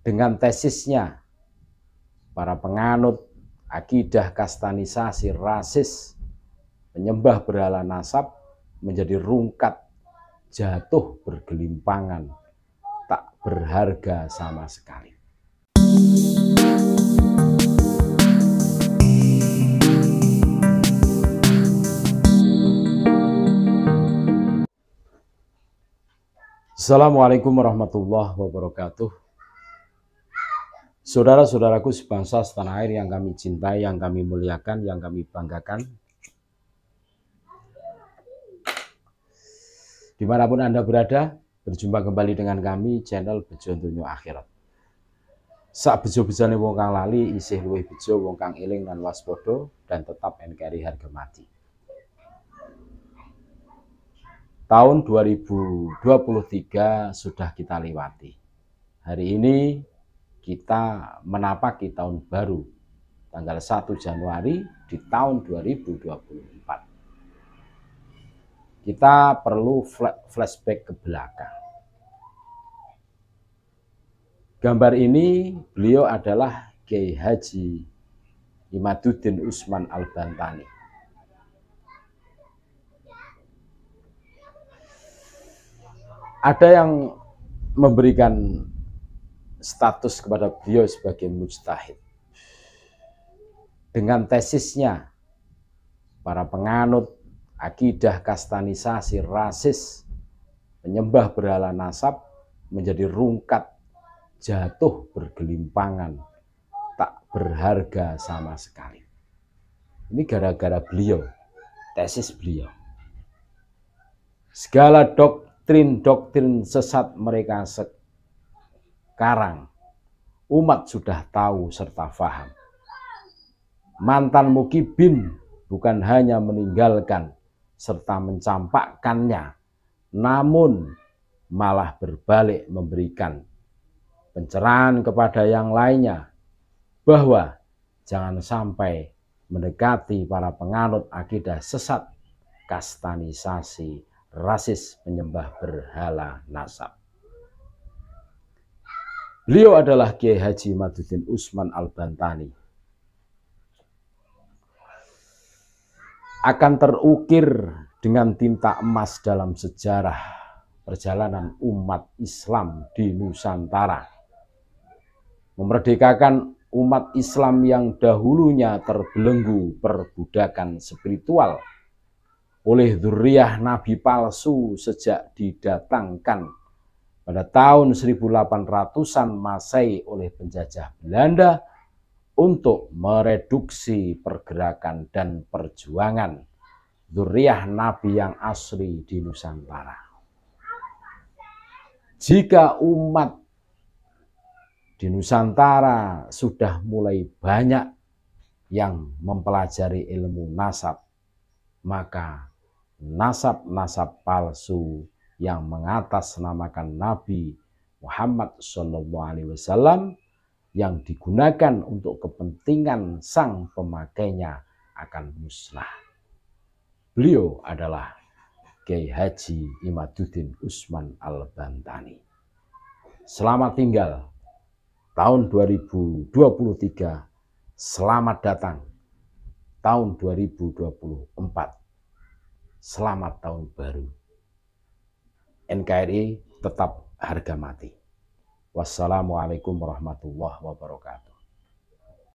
dengan tesisnya para penganut akidah kastanisasi rasis penyembah berhala nasab menjadi rungkat jatuh bergelimpangan tak berharga sama sekali. Assalamualaikum warahmatullahi wabarakatuh. Saudara-saudaraku sebangsa setanah air yang kami cintai, yang kami muliakan, yang kami banggakan. Dimanapun Anda berada, berjumpa kembali dengan kami channel Bejo Dunia Akhirat. Saat bejo-bejone wong kang lali isih luwih bejo wong iling dan waspodo dan tetap NKRI harga mati. Tahun 2023 sudah kita lewati. Hari ini kita menapaki tahun baru tanggal 1 Januari di tahun 2024. Kita perlu flashback ke belakang. Gambar ini beliau adalah Kiai Haji Imaduddin Usman Al-Bantani. Ada yang memberikan status kepada beliau sebagai mujtahid. Dengan tesisnya, para penganut akidah kastanisasi rasis, menyembah berhala nasab menjadi rungkat, jatuh bergelimpangan, tak berharga sama sekali. Ini gara-gara beliau, tesis beliau. Segala doktrin-doktrin sesat mereka sekarang umat sudah tahu serta faham. Mantan mukibin bukan hanya meninggalkan serta mencampakkannya, namun malah berbalik memberikan pencerahan kepada yang lainnya bahwa jangan sampai mendekati para penganut akidah sesat, kastanisasi, rasis, penyembah berhala, nasab. Beliau adalah Kiai Haji Madudin Usman Al-Bantani. Akan terukir dengan tinta emas dalam sejarah perjalanan umat Islam di Nusantara. Memerdekakan umat Islam yang dahulunya terbelenggu perbudakan spiritual oleh zuriyah nabi palsu sejak didatangkan pada tahun 1800-an Masehi oleh penjajah Belanda untuk mereduksi pergerakan dan perjuangan duriah Nabi yang asli di Nusantara. Jika umat di Nusantara sudah mulai banyak yang mempelajari ilmu nasab, maka nasab-nasab palsu yang mengatasnamakan Nabi Muhammad Shallallahu Alaihi Wasallam yang digunakan untuk kepentingan sang pemakainya akan musnah. Beliau adalah Kiai Haji Imaduddin Usman Al-Bantani. Selamat tinggal tahun 2023. Selamat datang tahun 2024. Selamat tahun baru NKRI tetap harga mati. Wassalamualaikum warahmatullahi wabarakatuh.